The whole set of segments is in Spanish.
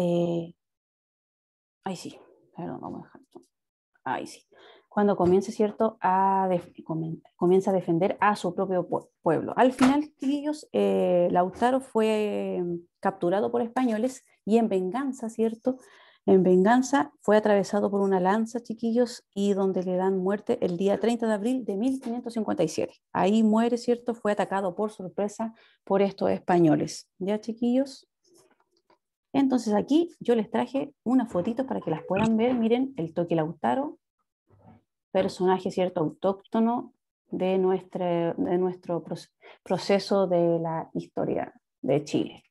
Eh, sí, perdón, vamos a dejar Ahí sí. Cuando comience, ¿cierto?, a comienza a defender a su propio pueblo. Al final, chiquillos, eh, Lautaro fue em, capturado por españoles y en venganza, ¿cierto? En venganza fue atravesado por una lanza, chiquillos, y donde le dan muerte el día 30 de abril de 1557. Ahí muere, ¿cierto? Fue atacado por sorpresa por estos españoles. ¿Ya, chiquillos? Entonces aquí yo les traje unas fotitos para que las puedan ver. Miren, el Toque Lautaro, personaje cierto autóctono de, de nuestro proceso de la historia de Chile.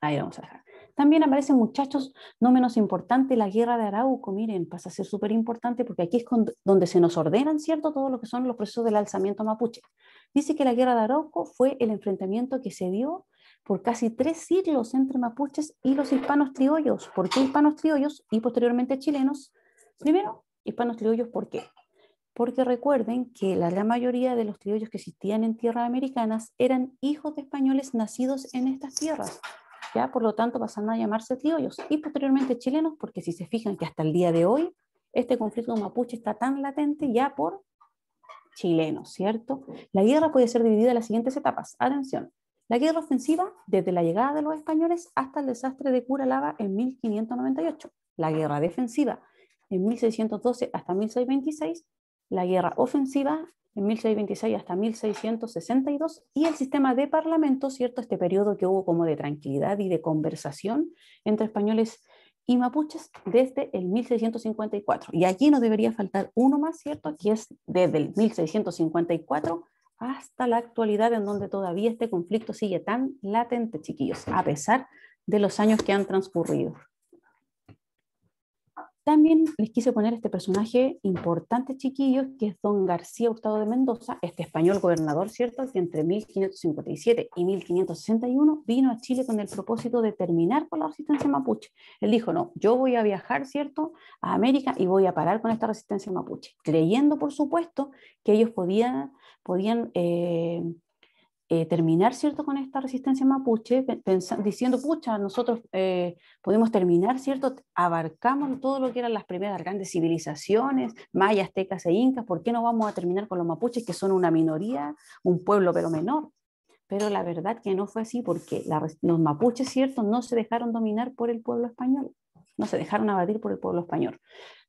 Ahí vamos a dejar. También aparecen muchachos, no menos importante, la guerra de Arauco, miren, pasa a ser súper importante porque aquí es donde se nos ordenan, ¿cierto?, todo lo que son los procesos del alzamiento mapuche. Dice que la guerra de Arauco fue el enfrentamiento que se dio por casi tres siglos entre mapuches y los hispanos triollos. ¿Por qué hispanos triollos y posteriormente chilenos? Primero, hispanos criollos, ¿por qué? Porque recuerden que la gran mayoría de los criollos que existían en tierras americanas eran hijos de españoles nacidos en estas tierras. Ya, por lo tanto, pasaron a llamarse criollos y posteriormente chilenos, porque si se fijan que hasta el día de hoy este conflicto mapuche está tan latente ya por chilenos, ¿cierto? La guerra puede ser dividida en las siguientes etapas. Atención, la guerra ofensiva desde la llegada de los españoles hasta el desastre de Curalaba en 1598. La guerra defensiva en 1612 hasta 1626. La guerra ofensiva en 1626 hasta 1662 y el sistema de parlamento, ¿cierto? Este periodo que hubo como de tranquilidad y de conversación entre españoles y mapuches desde el 1654. Y aquí no debería faltar uno más, ¿cierto? aquí es desde el 1654 hasta la actualidad en donde todavía este conflicto sigue tan latente, chiquillos, a pesar de los años que han transcurrido. También les quise poner este personaje importante, chiquillos, que es don García Gustavo de Mendoza, este español gobernador, ¿cierto?, que entre 1557 y 1561 vino a Chile con el propósito de terminar con la resistencia mapuche. Él dijo, no, yo voy a viajar, ¿cierto?, a América y voy a parar con esta resistencia mapuche, creyendo, por supuesto, que ellos podían podían eh, eh, terminar ¿cierto? con esta resistencia mapuche, diciendo, pucha, nosotros eh, podemos terminar, ¿cierto? abarcamos todo lo que eran las primeras grandes civilizaciones, mayas, tecas e incas, ¿por qué no vamos a terminar con los mapuches, que son una minoría, un pueblo pero menor? Pero la verdad que no fue así, porque los mapuches, ¿cierto?, no se dejaron dominar por el pueblo español, no se dejaron abatir por el pueblo español.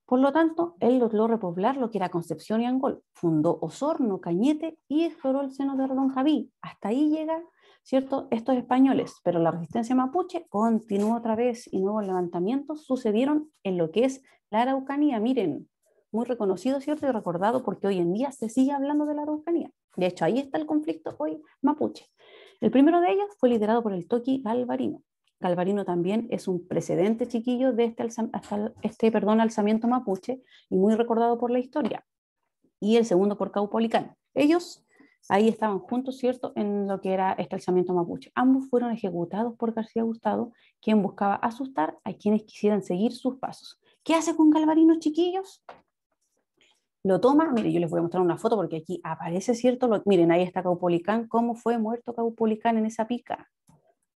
Por lo tanto, él logró repoblar lo que era Concepción y Angol. Fundó Osorno, Cañete y exploró el seno de Javí. Hasta ahí llega, ¿cierto?, estos españoles. Pero la resistencia mapuche continuó otra vez y nuevos levantamientos sucedieron en lo que es la Araucanía. Miren, muy reconocido, ¿cierto?, y recordado porque hoy en día se sigue hablando de la Araucanía. De hecho, ahí está el conflicto hoy mapuche. El primero de ellos fue liderado por el Toqui Alvarino, calvarino también es un precedente chiquillo de este, este, perdón, alzamiento mapuche y muy recordado por la historia. Y el segundo por Caupolicán. Ellos ahí estaban juntos, ¿cierto?, en lo que era este alzamiento mapuche. Ambos fueron ejecutados por García Gustavo, quien buscaba asustar a quienes quisieran seguir sus pasos. ¿Qué hace con calvarino chiquillos? Lo toma, mire, yo les voy a mostrar una foto porque aquí aparece, ¿cierto? miren, ahí está Caupolicán, cómo fue muerto Caupolicán en esa pica.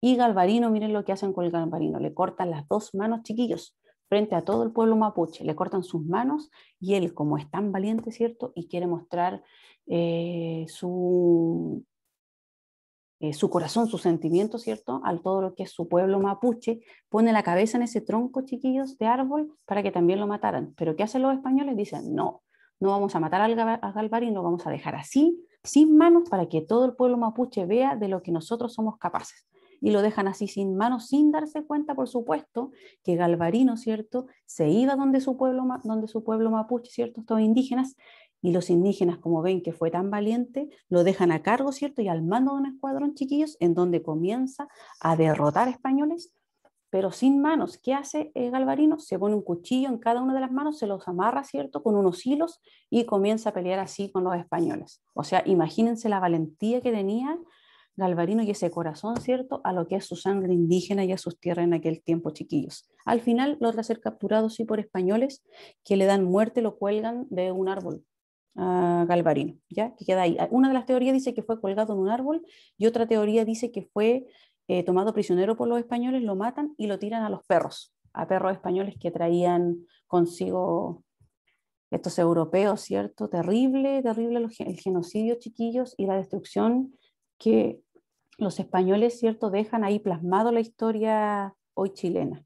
Y Galvarino, miren lo que hacen con el Galvarino, le cortan las dos manos, chiquillos, frente a todo el pueblo mapuche, le cortan sus manos y él, como es tan valiente, ¿cierto? Y quiere mostrar eh, eh, su, corazón, su corazón, ¿cierto? Al todo lo que es su pueblo mapuche, pone la cabeza en ese tronco, chiquillos, de árbol para que también lo mataran. Pero ¿qué hacen los españoles? Dicen, no, no vamos a matar al Galvarino, lo vamos a dejar así, sin manos, para que todo el pueblo mapuche vea de lo que nosotros somos capaces y lo dejan así sin manos, sin darse cuenta, por supuesto, que Galvarino, ¿cierto?, se iba donde su pueblo, donde su pueblo mapuche, ¿cierto?, estos indígenas, y los indígenas, como ven que fue tan valiente, lo dejan a cargo, ¿cierto?, y al mando de un escuadrón, chiquillos, en donde comienza a derrotar españoles, pero sin manos. ¿Qué hace eh, Galvarino? Se pone un cuchillo en cada una de las manos, se los amarra, ¿cierto?, con unos hilos y comienza a pelear así con los españoles. O sea, imagínense la valentía que tenía Galvarino y ese corazón, ¿cierto?, a lo que es su sangre indígena y a sus tierras en aquel tiempo, chiquillos. Al final logra ser capturado, sí, por españoles que le dan muerte, lo cuelgan de un árbol a Galvarino, ¿ya? Que queda ahí. Una de las teorías dice que fue colgado en un árbol y otra teoría dice que fue eh, tomado prisionero por los españoles, lo matan y lo tiran a los perros, a perros españoles que traían consigo estos europeos, ¿cierto? Terrible, terrible el genocidio, chiquillos, y la destrucción que los españoles, ¿cierto?, dejan ahí plasmado la historia hoy chilena.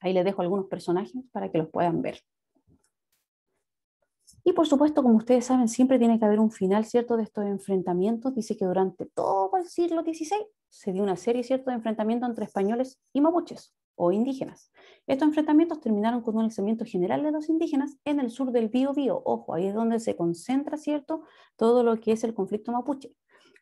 Ahí les dejo algunos personajes para que los puedan ver. Y por supuesto, como ustedes saben, siempre tiene que haber un final, ¿cierto?, de estos enfrentamientos. Dice que durante todo el siglo XVI se dio una serie, ¿cierto?, de enfrentamientos entre españoles y mapuches o indígenas. Estos enfrentamientos terminaron con un lanzamiento general de los indígenas en el sur del Bío Bío. Ojo, ahí es donde se concentra, ¿cierto?, todo lo que es el conflicto mapuche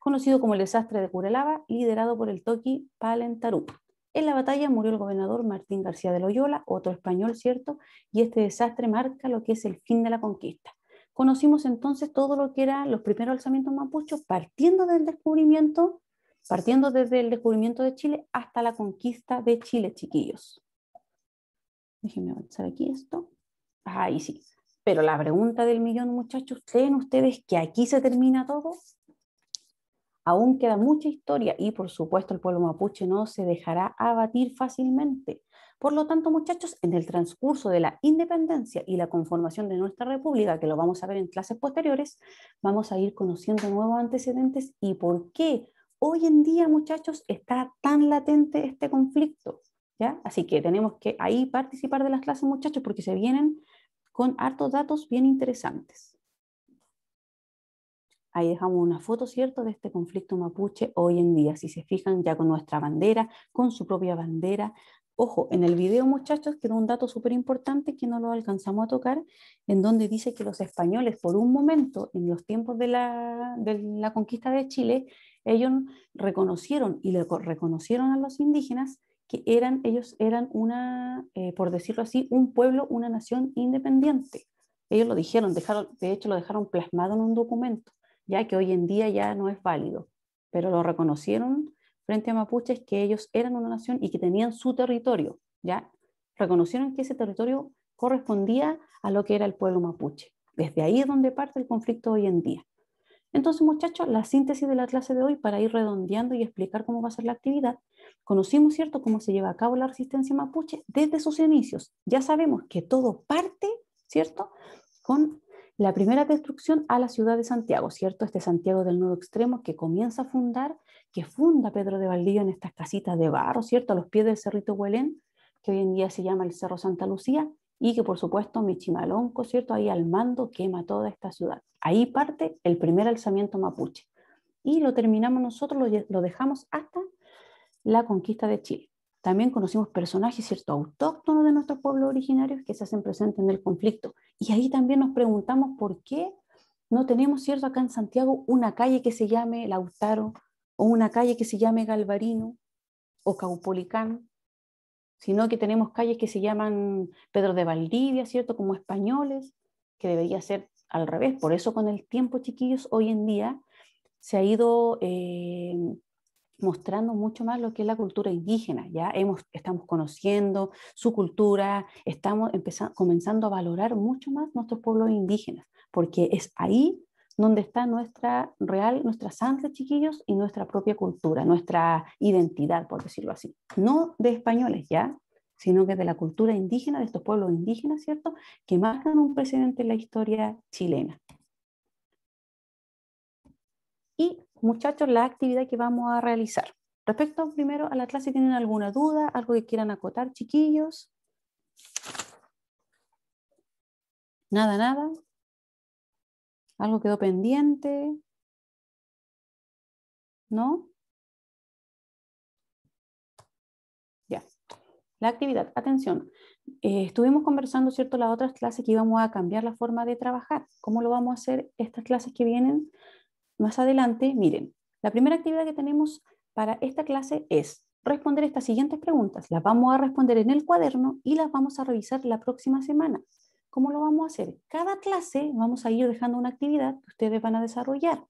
conocido como el desastre de Curelava, liderado por el Toki Palentarú. En la batalla murió el gobernador Martín García de Loyola, otro español, ¿cierto? Y este desastre marca lo que es el fin de la conquista. Conocimos entonces todo lo que eran los primeros alzamientos mapuchos, partiendo del descubrimiento, partiendo desde el descubrimiento de Chile hasta la conquista de Chile, chiquillos. Déjenme avanzar aquí esto. Ahí sí. Pero la pregunta del millón, muchachos, ¿creen ustedes que aquí se termina todo? Aún queda mucha historia y por supuesto el pueblo mapuche no se dejará abatir fácilmente. Por lo tanto, muchachos, en el transcurso de la independencia y la conformación de nuestra república, que lo vamos a ver en clases posteriores, vamos a ir conociendo nuevos antecedentes y por qué hoy en día, muchachos, está tan latente este conflicto. ¿ya? Así que tenemos que ahí participar de las clases, muchachos, porque se vienen con hartos datos bien interesantes. Ahí dejamos una foto, ¿cierto?, de este conflicto mapuche hoy en día. Si se fijan, ya con nuestra bandera, con su propia bandera. Ojo, en el video, muchachos, quedó un dato súper importante que no lo alcanzamos a tocar, en donde dice que los españoles, por un momento, en los tiempos de la, conquista de Chile, ellos reconocieron y le reconocieron a los indígenas que eran, ellos eran una, eh, por decirlo así, un pueblo, una nación independiente. Ellos lo dijeron, dejaron, de hecho lo dejaron plasmado en un documento ya que hoy en día ya no es válido, pero lo reconocieron frente a mapuches que ellos eran una nación y que tenían su territorio, ya reconocieron que ese territorio correspondía a lo que era el pueblo mapuche. Desde ahí es donde parte el conflicto hoy en día. Entonces, muchachos, la síntesis de la clase de hoy para ir redondeando y explicar cómo va a ser la actividad. Conocimos, ¿cierto?, cómo se lleva a cabo la resistencia mapuche desde sus inicios. Ya sabemos que todo parte, ¿cierto?, con la primera destrucción a la ciudad de Santiago, ¿cierto? Este Santiago del Nuevo Extremo que comienza a fundar, que funda Pedro de Valdivia en estas casitas de barro, ¿cierto? A los pies del Cerrito Huelén, que hoy en día se llama el Cerro Santa Lucía, y que por supuesto Michimalonco, ¿cierto? Ahí al mando quema toda esta ciudad. Ahí parte el primer alzamiento mapuche. Y lo terminamos nosotros, lo dejamos hasta la conquista de Chile. También conocimos personajes, cierto, autóctonos de nuestros pueblos originarios que se hacen presentes en el conflicto. Y ahí también nos preguntamos por qué no tenemos, cierto, acá en Santiago una calle que se llame Lautaro o una calle que se llame Galvarino o Caupolicán, sino que tenemos calles que se llaman Pedro de Valdivia, ¿cierto? Como españoles, que debería ser al revés. Por eso con el tiempo, chiquillos, hoy en día se ha ido eh, mostrando mucho más lo que es la cultura indígena, ya Hemos, estamos conociendo su cultura, estamos empezando, comenzando a valorar mucho más nuestros pueblos indígenas, porque es ahí donde está nuestra real, nuestra sangre, chiquillos, y nuestra propia cultura, nuestra identidad, por decirlo así. No de españoles, ¿ya? sino que de la cultura indígena, de estos pueblos indígenas, ¿cierto?, que marcan un precedente en la historia chilena. Y muchachos la actividad que vamos a realizar. Respecto primero a la clase, ¿tienen alguna duda? ¿Algo que quieran acotar, chiquillos? Nada, nada. ¿Algo quedó pendiente? ¿No? Ya. La actividad, atención. Eh, estuvimos conversando, ¿cierto?, las otras clases que íbamos a cambiar la forma de trabajar. ¿Cómo lo vamos a hacer estas clases que vienen? más adelante, miren, la primera actividad que tenemos para esta clase es responder estas siguientes preguntas. Las vamos a responder en el cuaderno y las vamos a revisar la próxima semana. ¿Cómo lo vamos a hacer? Cada clase vamos a ir dejando una actividad que ustedes van a desarrollar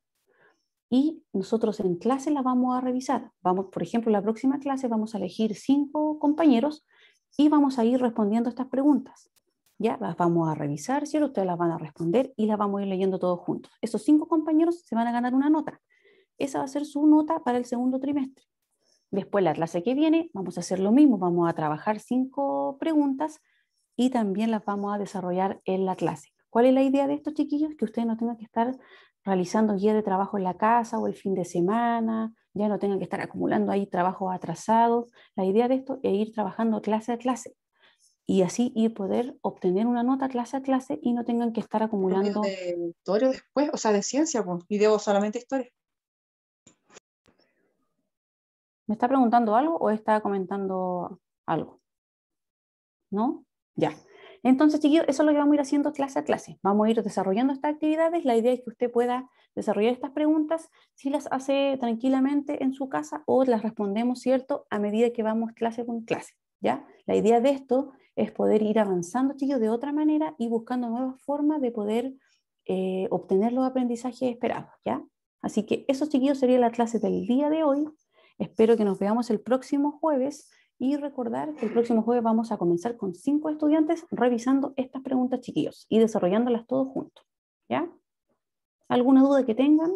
y nosotros en clase la vamos a revisar. Vamos, por ejemplo, la próxima clase vamos a elegir cinco compañeros y vamos a ir respondiendo estas preguntas. Ya las vamos a revisar, ¿cierto? Ustedes las van a responder y las vamos a ir leyendo todos juntos. Esos cinco compañeros se van a ganar una nota. Esa va a ser su nota para el segundo trimestre. Después, la clase que viene, vamos a hacer lo mismo, vamos a trabajar cinco preguntas y también las vamos a desarrollar en la clase. ¿Cuál es la idea de esto, chiquillos? Que ustedes no tengan que estar realizando guía de trabajo en la casa o el fin de semana, ya no tengan que estar acumulando ahí trabajos atrasados. La idea de esto es ir trabajando clase a clase y así ir poder obtener una nota clase a clase y no tengan que estar acumulando. De historia después, o sea, de ciencia, con pues, y solamente historia. ¿Me está preguntando algo o está comentando algo? ¿No? Ya. Entonces, chiquillos, eso es lo que vamos a ir haciendo clase a clase. Vamos a ir desarrollando estas actividades. La idea es que usted pueda desarrollar estas preguntas si las hace tranquilamente en su casa o las respondemos, ¿cierto?, a medida que vamos clase con clase. ¿ya? La idea de esto es poder ir avanzando, chicos, de otra manera y buscando nuevas formas de poder eh, obtener los aprendizajes esperados, ¿ya? Así que eso, chiquillos, sería la clase del día de hoy. Espero que nos veamos el próximo jueves y recordar que el próximo jueves vamos a comenzar con cinco estudiantes revisando estas preguntas, chiquillos, y desarrollándolas todos juntos, ¿ya? ¿Alguna duda que tengan?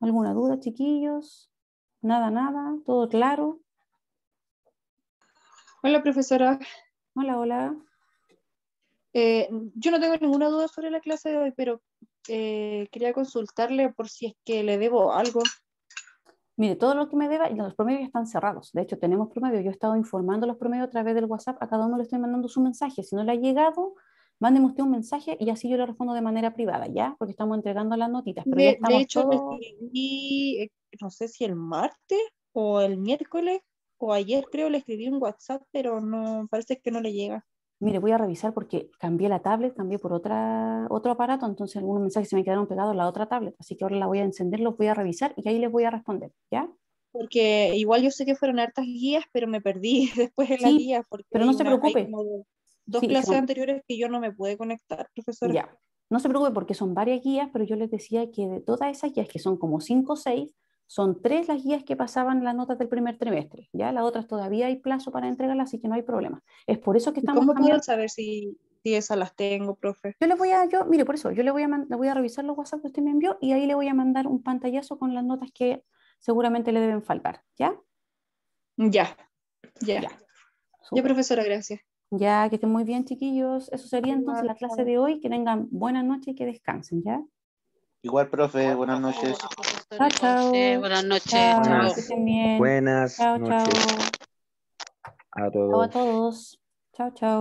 ¿Alguna duda, chiquillos? Nada, nada, todo claro. Hola, profesora. Hola, hola. Eh, yo no tengo ninguna duda sobre la clase de hoy, pero eh, quería consultarle por si es que le debo algo. Mire, todo lo que me deba, y los promedios están cerrados. De hecho, tenemos promedios. Yo he estado informando los promedios a través del WhatsApp. A cada uno le estoy mandando su mensaje. Si no le ha llegado, mándeme usted un mensaje y así yo le respondo de manera privada, ¿ya? Porque estamos entregando las notitas. de, hecho, no sé si el martes o el miércoles o ayer creo le escribí un WhatsApp, pero no parece que no le llega. Mire, voy a revisar porque cambié la tablet, cambié por otra, otro aparato, entonces algunos mensajes se me quedaron pegados en la otra tablet, así que ahora la voy a encender, los voy a revisar y ahí les voy a responder, ¿ya? Porque igual yo sé que fueron hartas guías, pero me perdí después de la las guías. Porque pero no se preocupe. Dos clases anteriores que yo no me pude conectar, profesora. Ya, no se preocupe porque son varias guías, pero yo les decía que de todas esas guías, que son como cinco o seis, son tres las guías que pasaban las notas del primer trimestre. Ya las otras todavía hay plazo para entregarlas, así que no hay problema. Es por eso que estamos. ¿Cómo puedo saber si, esas las tengo, profe? Yo les voy a, yo, mire, por eso, yo le voy a, le voy a revisar los WhatsApp que usted me envió y ahí le voy a mandar un pantallazo con las notas que seguramente le deben faltar. ¿Ya? Ya, ya. Ya, profesora, gracias. Ya, que estén muy bien, chiquillos. Eso sería entonces la clase de hoy. Que tengan buena noches y que descansen, ¿ya? Igual, profe, buenas noches. Chao, chao. buenas noches. Chao, buenas, chao, noches. Chao. A todos. Chao a todos. Chao, chao.